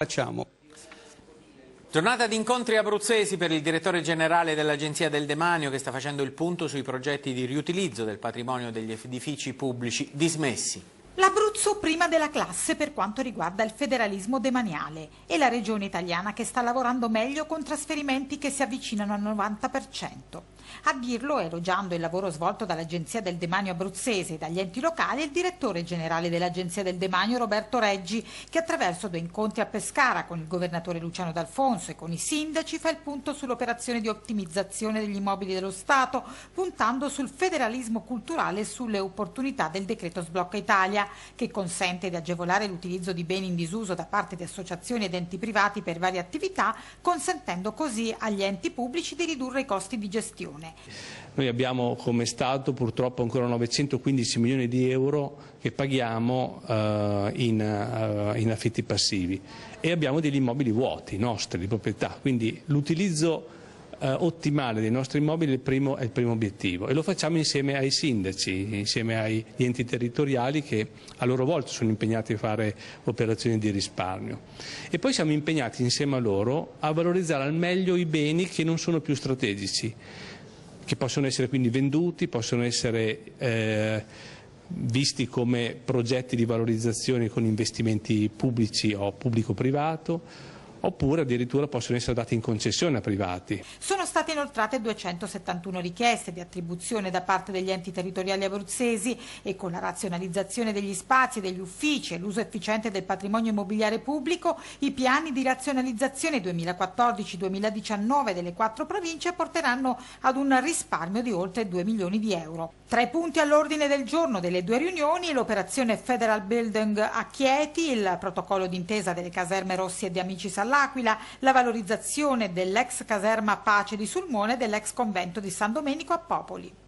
Facciamo. Giornata di incontri abruzzesi per il direttore generale dell'Agenzia del Demanio che sta facendo il punto sui progetti di riutilizzo del patrimonio degli edifici pubblici dismessi. L'Abruzzo prima della classe per quanto riguarda il federalismo demaniale e la regione italiana che sta lavorando meglio con trasferimenti che si avvicinano al 90%. A dirlo, elogiando il lavoro svolto dall'Agenzia del Demanio Abruzzese e dagli enti locali, il direttore generale dell'Agenzia del Demanio Roberto Reggi, che attraverso due incontri a Pescara con il governatore Luciano D'Alfonso e con i sindaci fa il punto sull'operazione di ottimizzazione degli immobili dello Stato, puntando sul federalismo culturale e sulle opportunità del decreto Sblocca Italia che consente di agevolare l'utilizzo di beni in disuso da parte di associazioni ed enti privati per varie attività, consentendo così agli enti pubblici di ridurre i costi di gestione. Noi abbiamo come Stato purtroppo ancora 915 milioni di euro che paghiamo uh, in, uh, in, affitti passivi e abbiamo degli immobili vuoti nostri di proprietà, quindi l'utilizzo eh, ottimale dei nostri immobili è il, primo, è il primo obiettivo e lo facciamo insieme ai sindaci, insieme agli enti territoriali che a loro volta sono impegnati a fare operazioni di risparmio. E poi siamo impegnati insieme a loro a valorizzare al meglio i beni che non sono più strategici, che possono essere quindi venduti, possono essere... Eh, visti come progetti di valorizzazione con investimenti pubblici o pubblico-privato oppure addirittura possono essere dati in concessione a privati. Sono state inoltrate 271 richieste di attribuzione da parte degli enti territoriali abruzzesi e con la razionalizzazione degli spazi, e degli uffici e l'uso efficiente del patrimonio immobiliare pubblico, i piani di razionalizzazione 2014-2019 delle quattro province porteranno ad un risparmio di oltre 2 milioni di euro. Tra i punti all'ordine del giorno delle due riunioni l'operazione Federal Building a Chieti, il protocollo d'intesa delle caserme Rossi e di Amici Salari, all'Aquila, la valorizzazione dell'ex caserma Pace di Sulmone e dell'ex convento di San Domenico a Popoli.